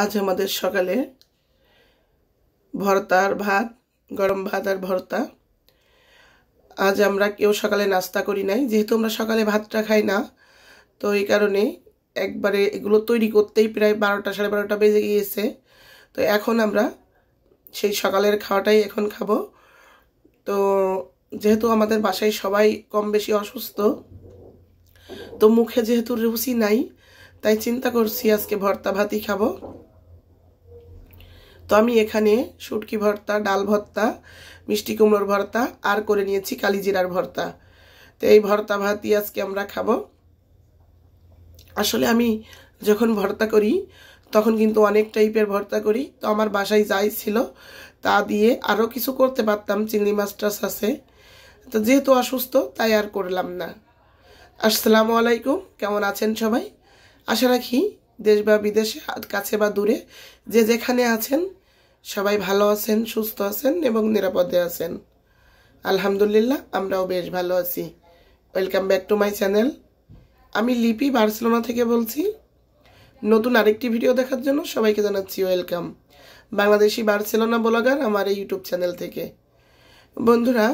আজ আমাদের সকালে ভর্তা আর ভাত গরম ভাত আর ভর্তা আজ আমরা কেউ সকালে নাস্তা করি নাই যেহেতু আমরা সকালে ভাতটা খাই না তো এই কারণে একবারে এগুলো তৈরি করতেই প্রায় বারোটা সাড়ে বারোটা বেজে গিয়েছে তো এখন আমরা সেই সকালের খাওয়াটাই এখন খাবো তো যেহেতু আমাদের বাসায় সবাই কম বেশি অসুস্থ তো মুখে যেহেতু রুচি নাই তাই চিন্তা করছি আজকে ভর্তা ভাতই খাবো তো আমি এখানে সুটকি ভর্তা ডাল ভর্তা মিষ্টি কুমড়োর ভর্তা আর করে নিয়েছি কালিজিরার ভর্তা তো এই ভর্তা ভাতই আজকে আমরা খাবো আসলে আমি যখন ভর্তা করি তখন কিন্তু অনেক টাইপের ভর্তা করি তো আমার বাসায় যাই ছিল তা দিয়ে আরও কিছু করতে পারতাম চিংড়ি মাছটা আছে তো যেহেতু অসুস্থ তাই আর করলাম না আসসালামু আলাইকুম কেমন আছেন সবাই আশা রাখি দেশ বা বিদেশে কাছে বা দূরে যে যেখানে আছেন সবাই ভালো আছেন সুস্থ আছেন এবং নিরাপদে আছেন আলহামদুলিল্লাহ আমরাও বেশ ভালো আছি welcome back to my channel আমি লিপি বার্সেলোনা থেকে বলছি নতুন আরেকটি ভিডিও দেখার জন্য সবাইকে জানাচ্ছি ওয়েলকাম বাংলাদেশি বার্সেলোনা ব্লগার আমার এই ইউটিউব চ্যানেল থেকে বন্ধুরা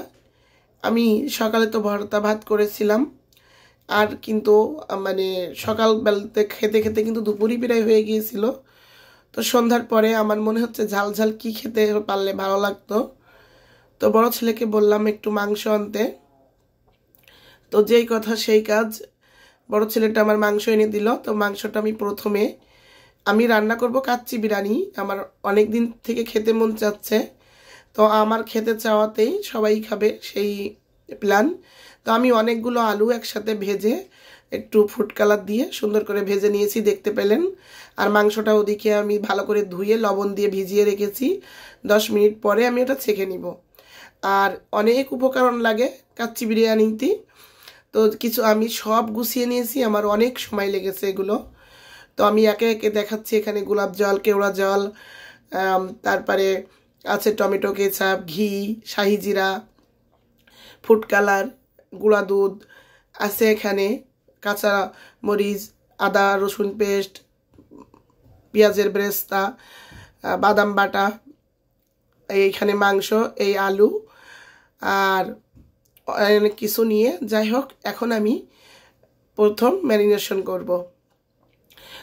আমি সকালে তো ভর্তা ভাত করেছিলাম আর কিন্তু মানে সকালবেলাতে খেতে খেতে কিন্তু দুপুরই প্রায় হয়ে গিয়েছিল তো সন্ধ্যার পরে আমার মনে হচ্ছে ঝাল ঝাল কি খেতে পারলে ভালো লাগতো তো বড় ছেলেকে বললাম একটু মাংস আনতে তো যেই কথা সেই কাজ বড় ছেলেটা আমার মাংস এনে দিল তো মাংসটা আমি প্রথমে আমি রান্না করব কাচ্চি বিরিয়ানি আমার অনেক দিন থেকে খেতে মন চাচ্ছে তো আমার খেতে চাওয়াতেই সবাই খাবে সেই প্ল্যান তো আমি অনেকগুলো আলু একসাথে ভেজে একটু ফুড কালার দিয়ে সুন্দর করে ভেজে নিয়েছি দেখতে পেলেন আর মাংসটা ওদিকে আমি ভালো করে ধুয়ে লবণ দিয়ে ভিজিয়ে রেখেছি দশ মিনিট পরে আমি ওটা ছেঁকে নিব আর অনেক উপকরণ লাগে কাচ্চি বিরিয়ানিতে তো কিছু আমি সব গুছিয়ে নিয়েছি আমার অনেক সময় লেগেছে এগুলো তো আমি একে একে দেখাচ্ছি এখানে গোলাপ জল কেওড়া জল তারপরে আছে টমেটো কেচাপ ঘি শাহি জিরা ফুড কালার গুঁড়া দুধ আছে এখানে কাঁচা মরিচ আদা রসুন পেস্ট পেঁয়াজের ব্রেস্তা বাদাম বাটা এইখানে মাংস এই আলু আর অনেক কিছু নিয়ে যাই হোক এখন আমি প্রথম ম্যারিনেশন করব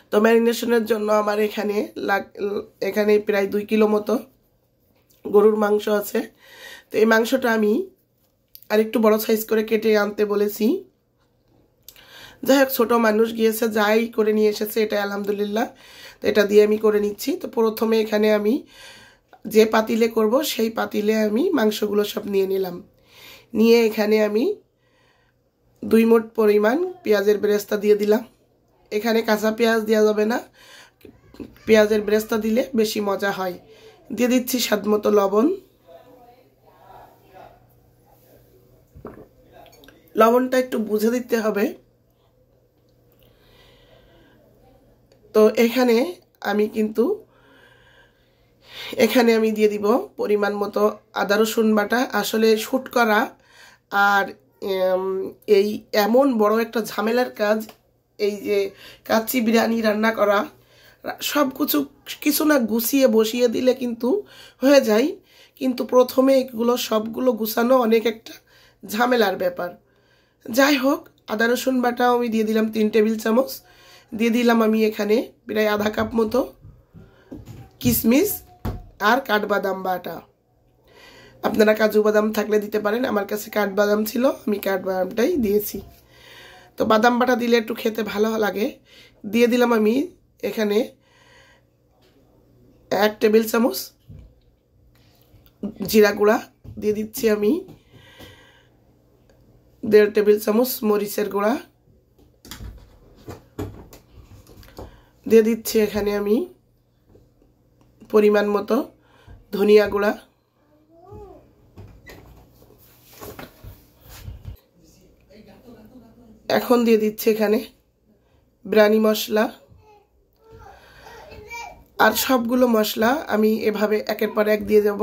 তো ম্যারিনেশনের জন্য আমার এখানে এখানে প্রায় দুই কিলো মতো গরুর মাংস আছে তো এই মাংসটা আমি আর একটু বড় সাইজ করে কেটে আনতে বলেছি যাই হোক ছোটো মানুষ গিয়েছে যাই করে নিয়ে এসেছে এটা আলহামদুলিল্লাহ তো এটা দিয়ে আমি করে নিচ্ছি তো প্রথমে এখানে আমি যে পাতিলে করব সেই পাতিলে আমি মাংসগুলো সব নিয়ে নিলাম নিয়ে এখানে আমি দুই মোট পরিমাণ পেঁয়াজের বেরেস্তা দিয়ে দিলাম এখানে কাঁচা পেঁয়াজ দেওয়া যাবে না পেঁয়াজের বেরেস্তা দিলে বেশি মজা হয় দিয়ে দিচ্ছি স্বাদ মতো লবণ লবণটা একটু বুঝে দিতে হবে তো এখানে আমি কিন্তু এখানে আমি দিয়ে দিব পরিমাণ মতো আদা রসুন বাটা আসলে শ্যুট করা আর এই এমন বড় একটা ঝামেলার কাজ এই যে কাচ্চি বিরিয়ানি রান্না করা সব কিছু কিছু না গুছিয়ে বসিয়ে দিলে কিন্তু হয়ে যায় কিন্তু প্রথমে এগুলো সবগুলো গুছানো অনেক একটা ঝামেলার ব্যাপার যাই হোক আদা রসুন বাটাও আমি দিয়ে দিলাম তিন টেবিল চামচ দিয়ে দিলাম আমি এখানে প্রায় আধা কাপ মতো কিশমিশ আর কাঠবাদাম বাটা আপনারা কাজু বাদাম থাকলে দিতে পারেন আমার কাছে কাঠবাদাম ছিল আমি কাঠবাদামটাই দিয়েছি তো বাদাম বাটা দিলে একটু খেতে ভালো লাগে দিয়ে দিলাম আমি এখানে এক টেবিল চামচ জিরা গুঁড়া দিয়ে দিচ্ছি আমি দেড় টেবিল চামচ মরিচের গুঁড়া দিয়ে দিচ্ছি এখানে আমি পরিমাণ মতো ধনিয়া গুঁড়া এখন দিয়ে দিচ্ছি এখানে ব্রানি মশলা আর সবগুলো মশলা আমি এভাবে একের পর এক দিয়ে যাব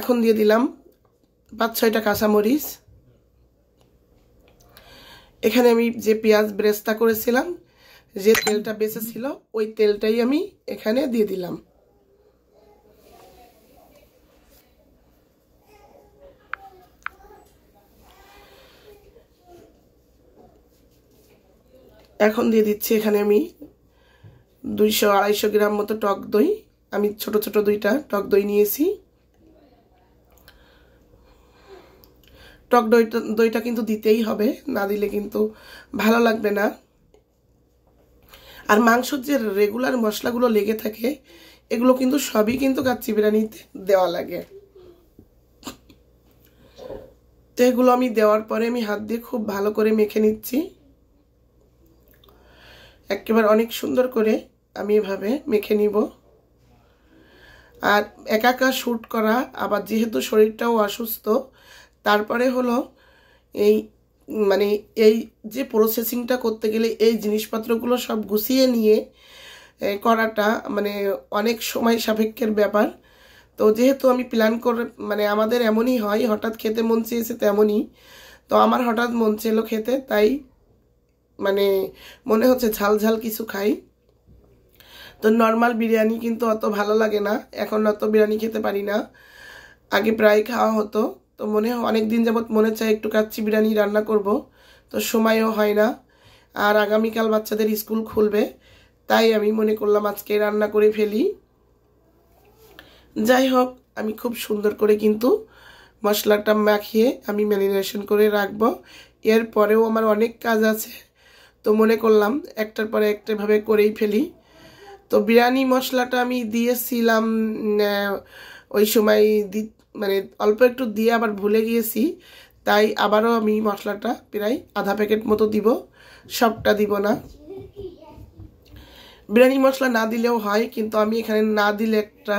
এখন দিয়ে দিলাম পাঁচ ছয়টা কাঁচামরিচ এখানে আমি যে পেঁয়াজ ব্রেস্তা করেছিলাম যে তেলটা বেঁচেছিল ছিল ওই তেলটাই আমি এখানে দিয়ে দিলাম এখন দিয়ে দিচ্ছি এখানে আমি দুইশো আড়াইশো গ্রাম মতো টক দই আমি ছোট ছোট দুইটা টক দই নিয়েছি টক দইটা দইটা কিন্তু দিতেই হবে না দিলে কিন্তু ভালো লাগবে না আর মাংসর যে রেগুলার মশলাগুলো লেগে থাকে এগুলো কিন্তু সবই কিন্তু কাচ্চি বিরিয়ানিতে দেওয়া লাগে তো এগুলো আমি দেওয়ার পরে আমি হাত দিয়ে খুব ভালো করে মেখে নিচ্ছি একেবারে অনেক সুন্দর করে আমি এভাবে মেখে নিব আর একা একা শ্যুট করা আবার যেহেতু শরীরটাও অসুস্থ তারপরে হলো এই মানে এই যে প্রসেসিংটা করতে গেলে এই জিনিসপত্রগুলো সব গুছিয়ে নিয়ে করাটা মানে অনেক সময় সাপেক্ষের ব্যাপার তো যেহেতু আমি প্ল্যান করে মানে আমাদের এমনই হয় হঠাৎ খেতে মন চেয়েছে তেমনই তো আমার হঠাৎ মন চেলো খেতে তাই মানে মনে হচ্ছে ঝাল ঝাল কিছু খাই তো নর্মাল বিরিয়ানি কিন্তু অত ভালো লাগে না এখন অত বিরিয়ানি খেতে পারি না আগে প্রায় খাওয়া হতো তো মনে অনেক দিন যাবৎ মনে চায় একটু কাচ্চি বিরিয়ানি রান্না করব তো সময়ও হয় না আর আগামীকাল বাচ্চাদের স্কুল খুলবে তাই আমি মনে করলাম আজকে রান্না করে ফেলি যাই হোক আমি খুব সুন্দর করে কিন্তু মশলাটা মাখিয়ে আমি ম্যারিনেশন করে রাখবো এরপরেও আমার অনেক কাজ আছে তো মনে করলাম একটার পরে একটাভাবে করেই ফেলি তো বিরিয়ানি মশলাটা আমি দিয়েছিলাম ওই সময় মানে অল্প একটু দিয়ে আবার ভুলে গিয়েছি তাই আবারও আমি মশলাটা প্রায় আধা প্যাকেট মতো দিব সবটা দিব না বিরিয়ানি মশলা না দিলেও হয় কিন্তু আমি এখানে না দিলে একটা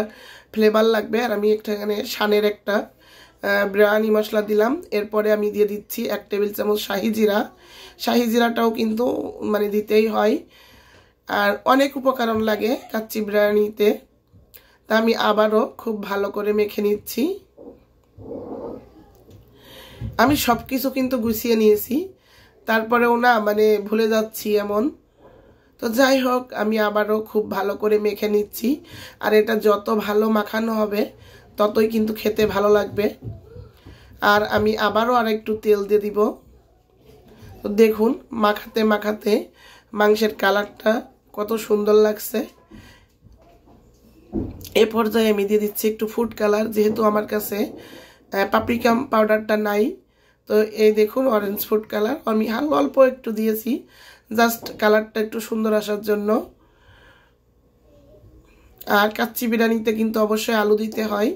ফ্লেভার লাগবে আর আমি একটা এখানে সানের একটা বিরিয়ানি মশলা দিলাম এরপরে আমি দিয়ে দিচ্ছি এক টেবিল চামচ শাহি জিরা শাহি জিরাটাও কিন্তু মানে দিতেই হয় আর অনেক উপকরণ লাগে কাচ্চি বিরিয়ানিতে তা আমি আবারও খুব ভালো করে মেখে নিচ্ছি আমি সব কিছু কিন্তু গুছিয়ে নিয়েছি তারপরেও না মানে ভুলে যাচ্ছি এমন তো যাই হোক আমি আবারও খুব ভালো করে মেখে নিচ্ছি আর এটা যত ভালো মাখানো হবে ততই কিন্তু খেতে ভালো লাগবে আর আমি আবারও আর একটু তেল দিয়ে দিব তো দেখুন মাখাতে মাখাতে মাংসের কালারটা কত সুন্দর লাগছে এই পর্যায়ে আমি দিয়ে দিচ্ছি একটু ফুড কালার যেহেতু আমার কাছে পাপড়িকাম পাউডারটা নাই তো এই দেখুন অরেঞ্জ ফুড কালার আমি হালকা অল্প একটু দিয়েছি জাস্ট কালারটা একটু সুন্দর আসার জন্য আর কাচ্চি বিরিয়ানিতে কিন্তু অবশ্যই আলু দিতে হয়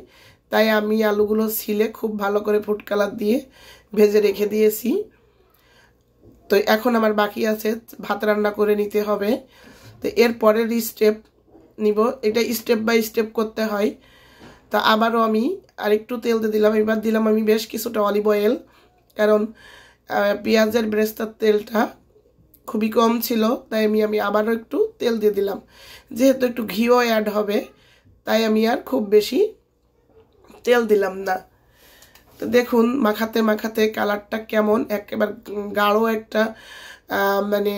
তাই আমি আলুগুলো ছিলে খুব ভালো করে ফুড কালার দিয়ে ভেজে রেখে দিয়েছি তো এখন আমার বাকি আছে ভাত রান্না করে নিতে হবে তো এর পরের স্টেপ নিব এটা স্টেপ বাই স্টেপ করতে হয় তা আবারও আমি আরেকটু তেল দিয়ে দিলাম এবার দিলাম আমি বেশ কিছুটা অলিভ অয়েল কারণ পেঁয়াজের ব্রেস্তার তেলটা খুবই কম ছিল তাই আমি আমি আবারও একটু তেল দিয়ে দিলাম যেহেতু একটু ঘিও অ্যাড হবে তাই আমি আর খুব বেশি তেল দিলাম না তো দেখুন মাখাতে মাখাতে কালারটা কেমন একেবারে গাঢ় একটা মানে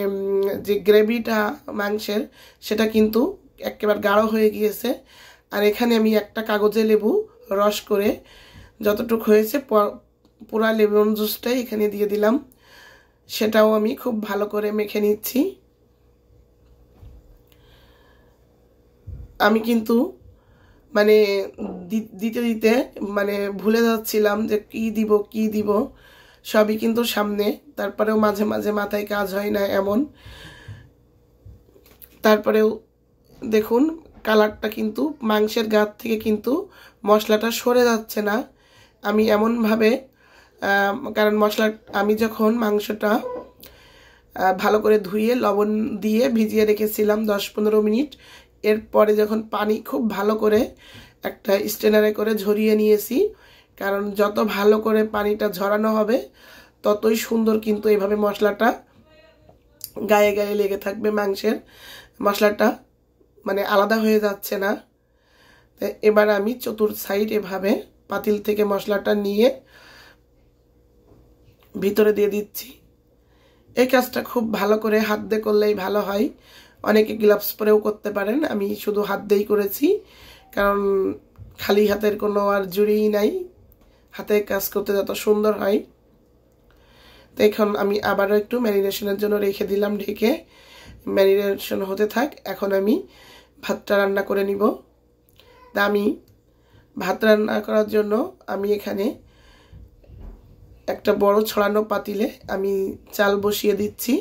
যে গ্রেভিটা মাংসের সেটা কিন্তু একেবারে গাঢ় হয়ে গিয়েছে আর এখানে আমি একটা কাগজে লেবু রস করে যতটুকু হয়েছে পুরা লেবুন জুসটাই এখানে দিয়ে দিলাম সেটাও আমি খুব ভালো করে মেখে নিচ্ছি আমি কিন্তু মানে দিতে দিতে মানে ভুলে যাচ্ছিলাম যে কি দিব কি দিব সবই কিন্তু সামনে তারপরেও মাঝে মাঝে মাথায় কাজ হয় না এমন তারপরেও দেখুন কালারটা কিন্তু মাংসের গাত থেকে কিন্তু মশলাটা সরে যাচ্ছে না আমি এমনভাবে কারণ মশলা আমি যখন মাংসটা ভালো করে ধুয়ে লবণ দিয়ে ভিজিয়ে রেখেছিলাম দশ পনেরো মিনিট এরপরে যখন পানি খুব ভালো করে একটা স্টেনারে করে ঝরিয়ে নিয়েছি কারণ যত ভালো করে পানিটা ঝরানো হবে ততই সুন্দর কিন্তু এভাবে মশলাটা গায়ে গায়ে লেগে থাকবে মাংসের মশলাটা মানে আলাদা হয়ে যাচ্ছে না তো এবার আমি চতুর সাইড এভাবে পাতিল থেকে মশলাটা নিয়ে ভিতরে দিয়ে দিচ্ছি এই কাজটা খুব ভালো করে হাত দিয়ে করলেই ভালো হয় অনেকে গ্লাভস পরেও করতে পারেন আমি শুধু হাত দিয়েই করেছি কারণ খালি হাতের কোনো আর জুড়িই নাই হাতে কাজ করতে যত সুন্দর হয় তো এখন আমি আবারও একটু ম্যারিনেশনের জন্য রেখে দিলাম ঢেকে ম্যারিনেশন হতে থাক এখন আমি ভাতটা রান্না করে নিব তা আমি ভাত রান্না করার জন্য আমি এখানে একটা বড় ছড়ানো পাতিলে আমি চাল বসিয়ে দিচ্ছি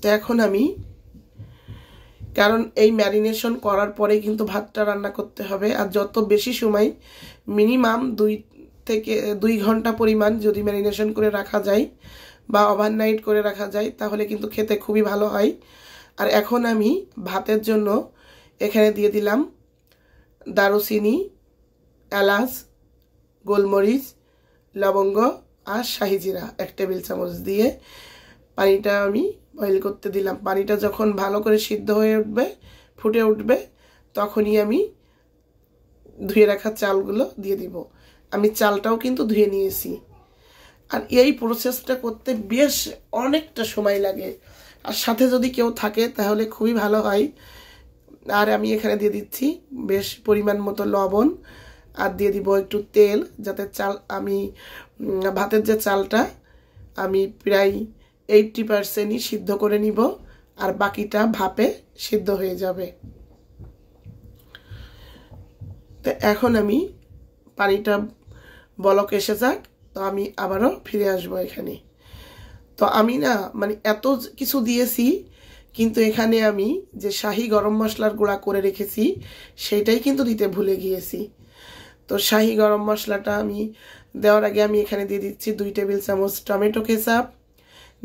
তো এখন আমি কারণ এই ম্যারিনেশন করার পরে কিন্তু ভাতটা রান্না করতে হবে আর যত বেশি সময় মিনিমাম দুই থেকে দুই ঘন্টা পরিমাণ যদি ম্যারিনেশন করে রাখা যায় বা ওভারনাইট করে রাখা যায় তাহলে কিন্তু খেতে খুবই ভালো হয় আর এখন আমি ভাতের জন্য এখানে দিয়ে দিলাম দারুচিনি এলাচ গোলমরিচ লবঙ্গ আর শাহিজিরা এক টেবিল চামচ দিয়ে পানিটা আমি বয়েল করতে দিলাম পানিটা যখন ভালো করে সিদ্ধ হয়ে উঠবে ফুটে উঠবে তখনই আমি ধুয়ে রাখা চালগুলো দিয়ে দিব আমি চালটাও কিন্তু ধুয়ে নিয়েছি আর এই প্রসেসটা করতে বেশ অনেকটা সময় লাগে আর সাথে যদি কেউ থাকে তাহলে খুবই ভালো হয় আর আমি এখানে দিয়ে দিচ্ছি বেশ পরিমাণ মতো লবণ আর দিয়ে দিব একটু তেল যাতে চাল আমি ভাতের যে চালটা আমি প্রায় এইটটি পারসেন্টই সিদ্ধ করে নিব আর বাকিটা ভাপে সিদ্ধ হয়ে যাবে তো এখন আমি পানিটা বলক এসে যাক তো আমি আবারও ফিরে আসব এখানে তো আমি না মানে এত কিছু দিয়েছি কিন্তু এখানে আমি যে শাহি গরম মশলার গুঁড়া করে রেখেছি সেইটাই কিন্তু দিতে ভুলে গিয়েছি তো শাহি গরম মশলাটা আমি দেওয়ার আগে আমি এখানে দিয়ে দিচ্ছি দুই টেবিল চামচ টমেটো কেচাপ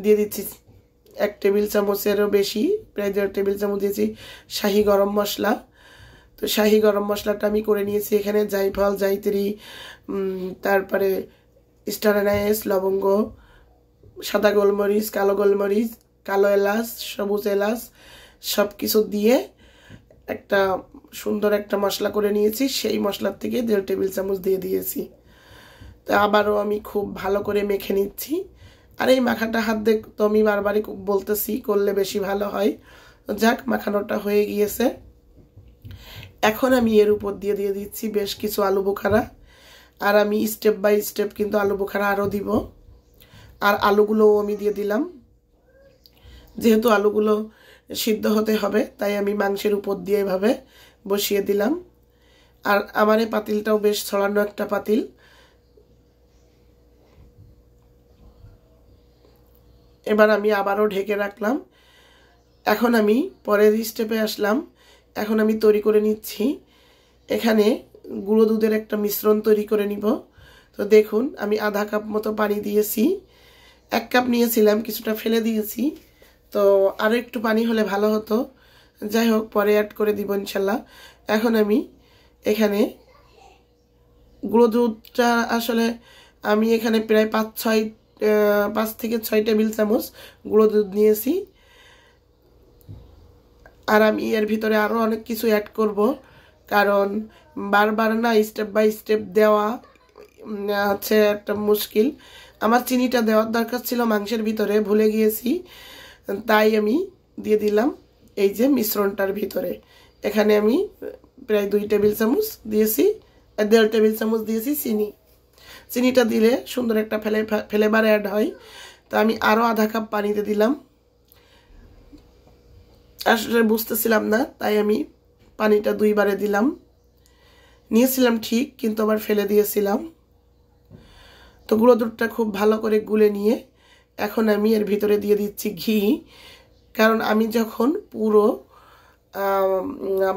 দিয়ে দিচ্ছি এক টেবিল চামচেরও বেশি প্রায় দেড় টেবিল চামচ দিয়েছি শাহি গরম মশলা তো শাহি গরম মশলাটা আমি করে নিয়েছি এখানে জাইফল জাইতেরি তারপরে স্টার অ্যানাইস লবঙ্গ সাদা গোলমরিচ কালো গোলমরিচ কালো এলাচ সবুজ এলাচ সব কিছু দিয়ে একটা সুন্দর একটা মশলা করে নিয়েছি সেই মশলার থেকে দেড় টেবিল চামচ দিয়ে দিয়েছি তো আবারও আমি খুব ভালো করে মেখে নিচ্ছি আর এই মাখাটা হাত দেখ তো আমি বারবারই বলতেছি করলে বেশি ভালো হয় যাক মাখানোটা হয়ে গিয়েছে এখন আমি এর উপর দিয়ে দিয়ে দিচ্ছি বেশ কিছু আলু বোখারা আর আমি স্টেপ বাই স্টেপ কিন্তু আলু বোখারা আরও দিব আর আলুগুলোও আমি দিয়ে দিলাম যেহেতু আলুগুলো সিদ্ধ হতে হবে তাই আমি মাংসের উপর দিয়ে এভাবে বসিয়ে দিলাম আর আমার এই পাতিলটাও বেশ ছড়ানো একটা পাতিল এবার আমি আবারও ঢেকে রাখলাম এখন আমি পরের স্টেপে আসলাম এখন আমি তৈরি করে নিচ্ছি এখানে গুঁড়ো দুধের একটা মিশ্রণ তৈরি করে নিব তো দেখুন আমি আধা কাপ মতো পানি দিয়েছি এক কাপ নিয়েছিলাম কিছুটা ফেলে দিয়েছি তো আরও একটু পানি হলে ভালো হতো যাই হোক পরে অ্যাড করে দিব ইনশাল্লাহ এখন আমি এখানে গুঁড়ো দুধটা আসলে আমি এখানে প্রায় পাঁচ ছয় পাঁচ থেকে ছয় টেবিল চামচ গুঁড়ো দুধ নিয়েছি আর আমি এর ভিতরে আরও অনেক কিছু অ্যাড করব কারণ বারবার না স্টেপ বাই স্টেপ দেওয়া হচ্ছে একটা মুশকিল আমার চিনিটা দেওয়ার দরকার ছিল মাংসের ভিতরে ভুলে গিয়েছি তাই আমি দিয়ে দিলাম এই যে মিশ্রণটার ভিতরে এখানে আমি প্রায় দুই টেবিল চামচ দিয়েছি দেড় টেবিল চামচ দিয়েছি চিনি চিনিটা দিলে সুন্দর একটা ফেলে ফ্লেভার অ্যাড হয় তো আমি আরও আধা কাপ পানিতে দিলাম আসলে বুঝতেছিলাম না তাই আমি পানিটা দুইবারে দিলাম নিয়েছিলাম ঠিক কিন্তু আবার ফেলে দিয়েছিলাম তো গুঁড়ো দুধটা খুব ভালো করে গুলে নিয়ে এখন আমি এর ভিতরে দিয়ে দিচ্ছি ঘি কারণ আমি যখন পুরো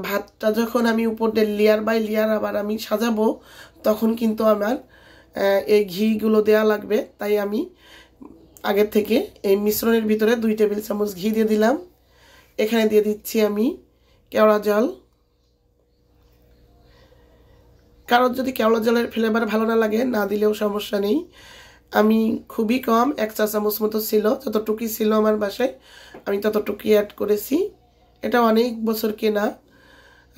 ভাতটা যখন আমি উপরে লেয়ার বাই লেয়ার আবার আমি সাজাবো তখন কিন্তু আমার এই ঘিগুলো দেয়া লাগবে তাই আমি আগে থেকে এই মিশ্রণের ভিতরে দুই টেবিল চামচ ঘি দিয়ে দিলাম এখানে দিয়ে দিচ্ছি আমি কেওড়া জল কারোর যদি কেওড়া জলের ফ্লেভার ভালো না লাগে না দিলেও সমস্যা নেই আমি খুবই কম এক চা চামচ মতো ছিল যতটুকুই ছিল আমার বাসায় আমি ততটুকুই অ্যাড করেছি এটা অনেক বছর কেনা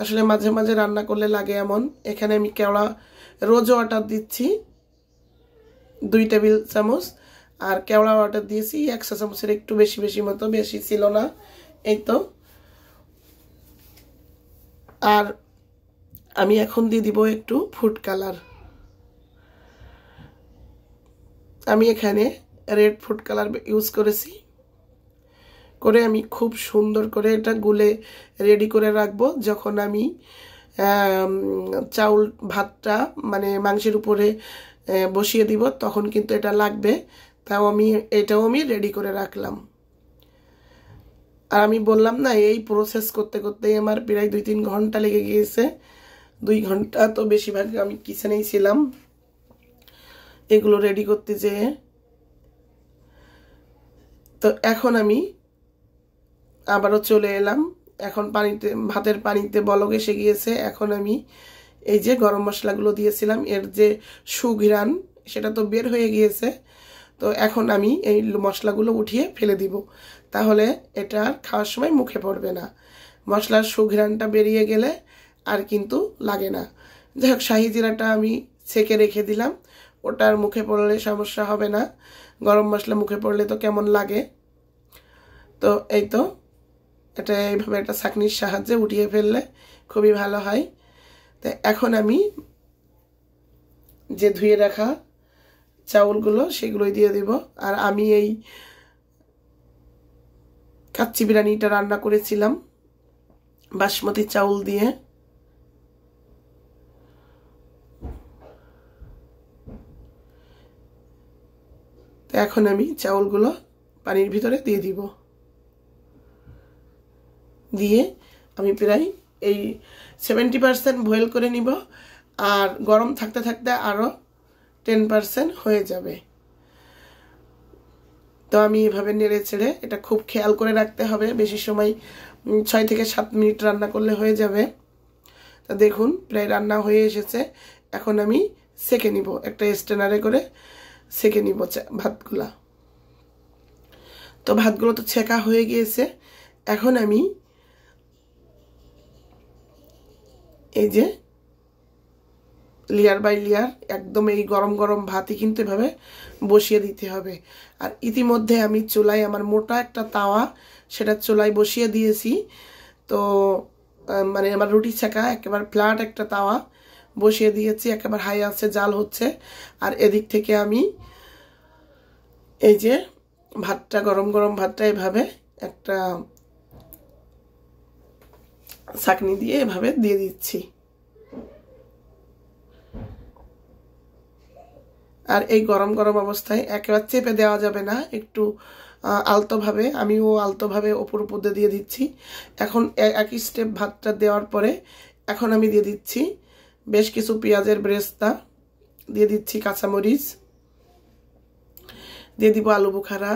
আসলে মাঝে মাঝে রান্না করলে লাগে এমন এখানে আমি কেওড়া রোজও অর্ডার দিচ্ছি দুই টেবিল চামচ আর কেওড়া অর্ডার দিয়েছি এক চা চামচের একটু বেশি বেশি মতো বেশি ছিল না এই তো আর আমি এখন দিয়ে দিব একটু ফুড কালার আমি এখানে রেড ফুড কালার ইউজ করেছি করে আমি খুব সুন্দর করে এটা গুলে রেডি করে রাখবো যখন আমি চাউল ভাতটা মানে মাংসের উপরে বসিয়ে দিব তখন কিন্তু এটা লাগবে তাও আমি এটাও আমি রেডি করে রাখলাম আর আমি বললাম না এই প্রসেস করতে করতেই আমার প্রায় দুই তিন ঘন্টা লেগে গিয়েছে দুই ঘন্টা তো বেশিরভাগ আমি কিচেনেই ছিলাম এগুলো রেডি করতে যেয়ে তো এখন আমি আবারও চলে এলাম এখন পানিতে ভাতের পানিতে বলক এসে গিয়েছে এখন আমি এই যে গরম মশলাগুলো দিয়েছিলাম এর যে সুঘিরান সেটা তো বের হয়ে গিয়েছে তো এখন আমি এই মশলাগুলো উঠিয়ে ফেলে দিব তাহলে এটা খাওয়ার সময় মুখে পড়বে না মশলার সুঘিরানটা বেরিয়ে গেলে আর কিন্তু লাগে না যাই হোক শাহি জিরাটা আমি ছেঁকে রেখে দিলাম ওটার মুখে পড়লে সমস্যা হবে না গরম মশলা মুখে পড়লে তো কেমন লাগে তো এই তো এটা এইভাবে একটা ছাঁকনির সাহায্যে উঠিয়ে ফেললে খুবই ভালো হয় তো এখন আমি যে ধুয়ে রাখা চাউলগুলো সেগুলোই দিয়ে দেব আর আমি এই কাচ্চি বিরিয়ানিটা রান্না করেছিলাম বাসমতি চাউল দিয়ে এখন আমি চাউলগুলো পানির ভিতরে দিয়ে দিব দিয়ে আমি প্রায় এই সেভেন্টি পারসেন্ট বয়েল করে নিব আর গরম থাকতে থাকতে আরও টেন পারসেন্ট হয়ে যাবে তো আমি এভাবে নেড়ে ছেড়ে এটা খুব খেয়াল করে রাখতে হবে বেশি সময় ছয় থেকে সাত মিনিট রান্না করলে হয়ে যাবে তা দেখুন প্রায় রান্না হয়ে এসেছে এখন আমি সেকে নিব একটা স্টেনারে করে সেঁকে নিব ভাতগুলা তো ভাতগুলো তো ছেঁকা হয়ে গিয়েছে এখন আমি এই যে লেয়ার বাই লেয়ার একদম এই গরম গরম ভাতই কিন্তু এভাবে বসিয়ে দিতে হবে আর ইতিমধ্যে আমি চুলায় আমার মোটা একটা তাওয়া সেটা চুলায় বসিয়ে দিয়েছি তো মানে আমার রুটি ছেঁকা একেবারে ফ্ল্যাট একটা তাওয়া বসিয়ে দিয়েছি একেবারে হাই আছে জাল হচ্ছে আর এদিক থেকে আমি এই যে ভাতটা গরম গরম ভাতটা এভাবে একটা চাকনি দিয়ে এভাবে দিয়ে দিচ্ছি আর এই গরম গরম অবস্থায় একেবারে চেপে দেওয়া যাবে না একটু আলতোভাবে আমিও আলতোভাবে ওপর উপর দিয়ে দিচ্ছি এখন একই স্টেপ ভাতটা দেওয়ার পরে এখন আমি দিয়ে দিচ্ছি বেশ কিছু পেঁয়াজের ব্রেস্তা দিয়ে দিচ্ছি কাঁচামরিচ দিয়ে দিব আলু বুখারা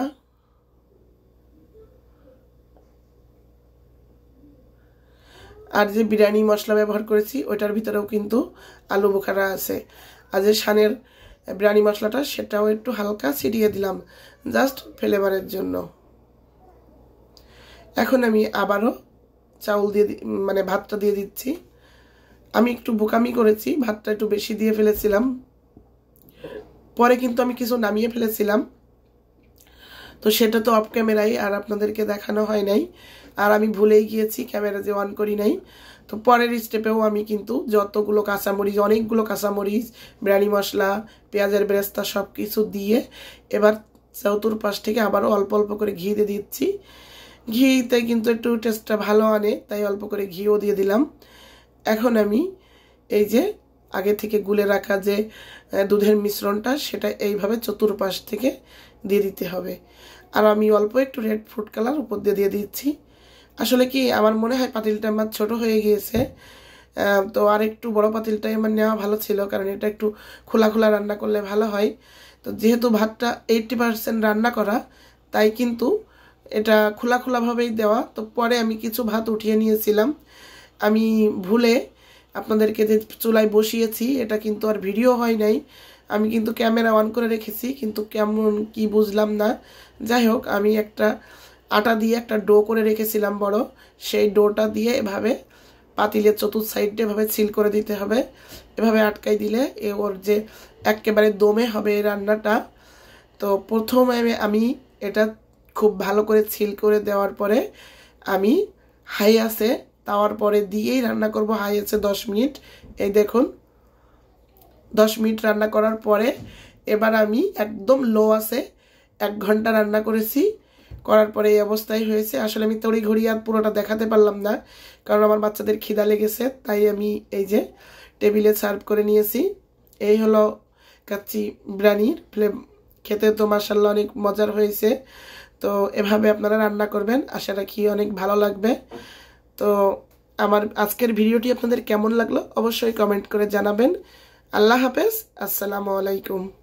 আর যে বিরিয়ানি মশলা ব্যবহার করেছি ওইটার ভিতরেও কিন্তু আলু বোখারা আছে আর যে সানের বিরিয়ানি মশলাটা সেটাও একটু হালকা ছিটিয়ে দিলাম জাস্ট ফ্লেভারের জন্য এখন আমি আবারও চাউল দিয়ে মানে ভাতটা দিয়ে দিচ্ছি আমি একটু বোকামি করেছি ভাতটা একটু বেশি দিয়ে ফেলেছিলাম পরে কিন্তু আমি কিছু নামিয়ে ফেলেছিলাম তো সেটা তো অফ ক্যামেরাই আর আপনাদেরকে দেখানো হয় নাই আর আমি ভুলেই গিয়েছি ক্যামেরা যে অন করি নাই তো পরের স্টেপেও আমি কিন্তু যতগুলো কাঁচামরিচ অনেকগুলো কাঁচামরিচ বিরিয়ানি মশলা পেঁয়াজের ব্রেস্তা সব কিছু দিয়ে এবার চতুর্পাশ থেকে আবারও অল্প অল্প করে ঘি দিয়ে দিচ্ছি ঘিতে কিন্তু একটু টেস্টটা ভালো আনে তাই অল্প করে ঘিও দিয়ে দিলাম এখন আমি এই যে আগে থেকে গুলে রাখা যে দুধের মিশ্রণটা সেটা এইভাবে চতুর্পাশ থেকে দিয়ে দিতে হবে আর আমি অল্প একটু রেড ফুড কালার উপর দিয়ে দিয়ে দিচ্ছি আসলে কি আমার মনে হয় পাতিলটা আমার ছোট হয়ে গিয়েছে তো আর একটু বড় পাতিলটাই আমার নেওয়া ভালো ছিল কারণ এটা একটু খোলা খোলা রান্না করলে ভালো হয় তো যেহেতু ভাতটা এইটটি পারসেন্ট রান্না করা তাই কিন্তু এটা খোলা খোলাভাবেই দেওয়া তো পরে আমি কিছু ভাত উঠিয়ে নিয়েছিলাম আমি ভুলে আপনাদেরকে যে চুলায় বসিয়েছি এটা কিন্তু আর ভিডিও হয় নাই আমি কিন্তু ক্যামেরা অন করে রেখেছি কিন্তু কেমন কি বুঝলাম না যাই হোক আমি একটা আটা দিয়ে একটা ডো করে রেখেছিলাম বড় সেই ডোটা দিয়ে এভাবে পাতিলের চতুর্থ সাইডে এভাবে সিল করে দিতে হবে এভাবে আটকাই দিলে এ ওর যে একেবারে দমে হবে এই রান্নাটা তো প্রথমে আমি এটা খুব ভালো করে সিল করে দেওয়ার পরে আমি হাই আসে তাওয়ার পরে দিয়েই রান্না করব হাই আছে দশ মিনিট এই দেখুন দশ মিনিট রান্না করার পরে এবার আমি একদম লো আছে এক ঘন্টা রান্না করেছি করার পরে এই অবস্থায় হয়েছে আসলে আমি তড়ি ঘড়ি আর পুরোটা দেখাতে পারলাম না কারণ আমার বাচ্চাদের খিদা লেগেছে তাই আমি এই যে টেবিলে সার্ভ করে নিয়েছি এই হলো কাচ্চি বিরিয়ানির ফ্লেভ খেতে তো মার্শাল্লাহ অনেক মজার হয়েছে তো এভাবে আপনারা রান্না করবেন আশা রাখি অনেক ভালো লাগবে তো আমার আজকের ভিডিওটি আপনাদের কেমন লাগলো অবশ্যই কমেন্ট করে জানাবেন আল্লাহ হাফেজ আসসালামু আলাইকুম